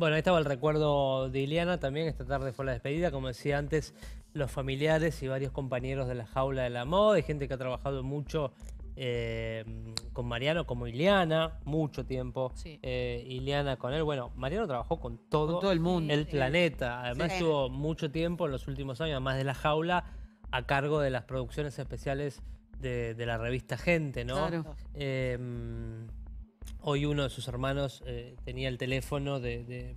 Bueno, ahí estaba el recuerdo de Ileana también, esta tarde fue la despedida, como decía antes, los familiares y varios compañeros de la jaula de la moda, hay gente que ha trabajado mucho eh, con Mariano, como Ileana, mucho tiempo, sí. Eh, Ileana con él, bueno, Mariano trabajó con todo, el mundo, el planeta, además estuvo mucho tiempo en los últimos años, además de la jaula, a cargo de las producciones especiales de, la revista Gente, ¿no? Claro. Em, hoy uno de sus hermanos eh, tenía el teléfono de,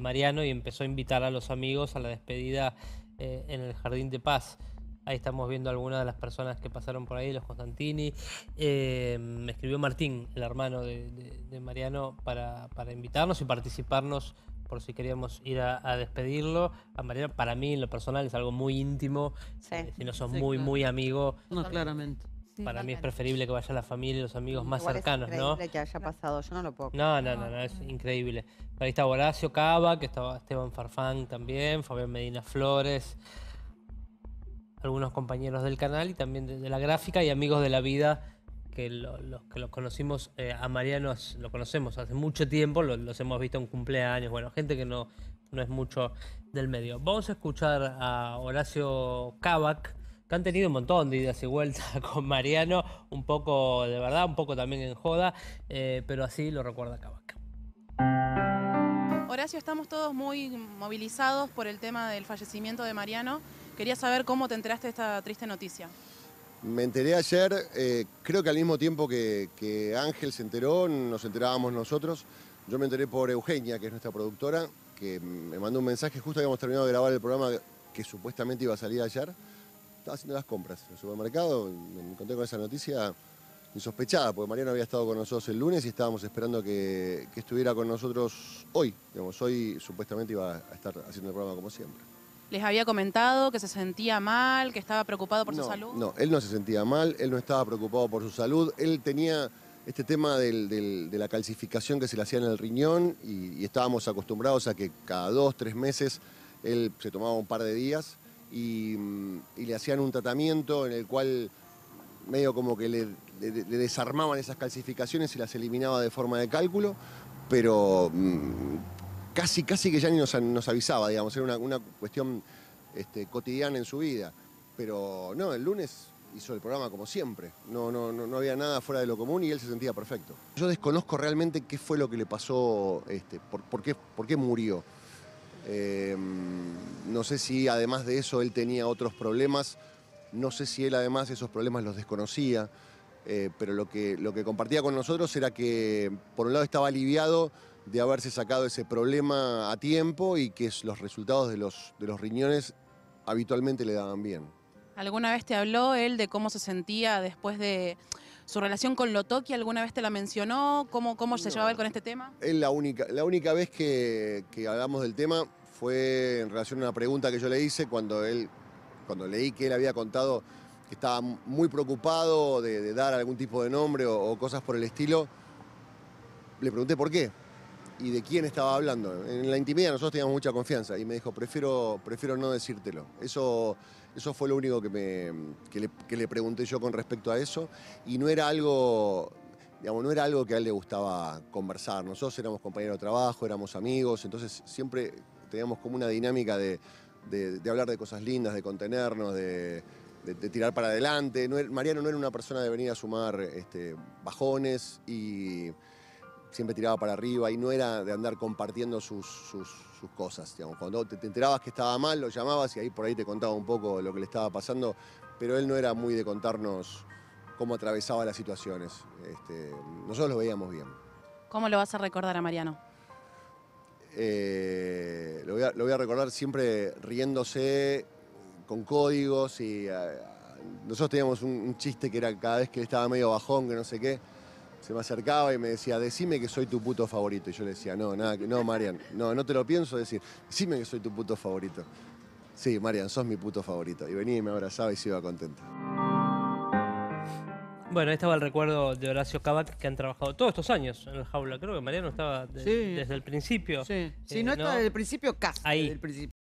Mariano y empezó a invitar a los amigos a la despedida eh, en el Jardín de Paz. Ahí estamos viendo algunas de las personas que pasaron por ahí, los Constantini. Eh, me escribió Martín, el hermano de, Mariano, para, para, invitarnos y participarnos por si queríamos ir a, despedirlo. A Mariano, para mí, en lo personal, es algo muy íntimo. si no son muy, muy amigos. No, claramente para mí es preferible que vaya la familia y los amigos más cercanos, es ¿no? que haya pasado, yo no lo puedo. No, no, no, no, es increíble. Ahí está Horacio Cava, que estaba Esteban Farfán también, Fabián Medina Flores, algunos compañeros del canal y también de, la gráfica y amigos de la vida que los que los conocimos eh, a Mariano lo conocemos hace mucho tiempo, los hemos visto en cumpleaños, bueno, gente que no, no es mucho del medio. Vamos a escuchar a Horacio Cavac que han tenido un montón de idas y vueltas con Mariano, un poco de verdad, un poco también en joda, eh, pero así lo recuerda Cabaca. Horacio, estamos todos muy movilizados por el tema del fallecimiento de Mariano. Quería saber cómo te enteraste de esta triste noticia. Me enteré ayer, eh, creo que al mismo tiempo que, Ángel se enteró, nos enterábamos nosotros. Yo me enteré por Eugenia, que es nuestra productora, que me mandó un mensaje, justo que habíamos terminado de grabar el programa que supuestamente iba a salir ayer estaba haciendo las compras en el supermercado, me encontré con esa noticia insospechada, porque Mariano había estado con nosotros el lunes y estábamos esperando que, estuviera con nosotros hoy. Digamos, hoy supuestamente iba a estar haciendo el programa como siempre. ¿Les había comentado que se sentía mal, que estaba preocupado por su salud? No, él no se sentía mal, él no estaba preocupado por su salud, él tenía este tema de la calcificación que se le hacía en el riñón y, y estábamos acostumbrados a que cada dos, tres meses él se tomaba un par de días y, le hacían un tratamiento en el cual medio como que le, desarmaban esas calcificaciones y las eliminaba de forma de cálculo, pero mm, casi, casi que ya ni nos, avisaba, digamos, era una, cuestión este, cotidiana en su vida. Pero no, el lunes hizo el programa como siempre. No, no, había nada fuera de lo común y él se sentía perfecto. Yo desconozco realmente qué fue lo que le pasó, este, por qué murió. Em, no sé si además de eso él tenía otros problemas, no sé si él además esos problemas los desconocía, eh, pero lo que, lo que compartía con nosotros era que por un lado estaba aliviado de haberse sacado ese problema a tiempo y que los resultados de los, de los riñones habitualmente le daban bien. ¿Alguna vez te habló él de cómo se sentía después de su relación con Lotoki alguna vez te la mencionó, cómo, cómo se llevaba él con este tema. Es la única, la única vez que, hablamos del tema fue en relación a una pregunta que yo le hice cuando él, cuando leí que él había contado que estaba muy preocupado de, dar algún tipo de nombre o cosas por el estilo. Le pregunté por qué y de quién estaba hablando. En la intimidad nosotros teníamos mucha confianza y me dijo, prefiero, prefiero no decírtelo. Eso, eso fue lo único que, me, le, pregunté yo con respecto a eso y no era algo Digamos, no era algo que a él le gustaba conversar. Nosotros éramos compañeros de trabajo, éramos amigos, entonces siempre teníamos como una dinámica de, hablar de cosas lindas, de contenernos, de, tirar para adelante. Mariano no era una persona de venir a sumar este, bajones y siempre tiraba para arriba y no era de andar compartiendo sus, cosas. Digamos. Cuando te, enterabas que estaba mal, lo llamabas y ahí por ahí te contaba un poco lo que le estaba pasando, pero él no era muy de contarnos cómo atravesaba las situaciones. Este, nosotros lo veíamos bien. ¿Cómo lo vas a recordar a Mariano? Eh, lo, voy a, recordar siempre riéndose con códigos y eh, nosotros teníamos un, un chiste que era cada vez que estaba medio bajón, que no sé qué, se me acercaba y me decía, decime que soy tu puto favorito. Y yo le decía, no, nada, no, Marian, no, no te lo pienso decir, decime que soy tu puto favorito. Sí, Marian, sos mi puto favorito. Y venía y me abrazaba y se iba contento. Bueno, ahí estaba el recuerdo de Horacio Cabat, que han trabajado todos estos años en el jaula. Creo que Mariano estaba desde el principio. Sí, eh, no, estaba desde el principio, casi. Ahí. el principio.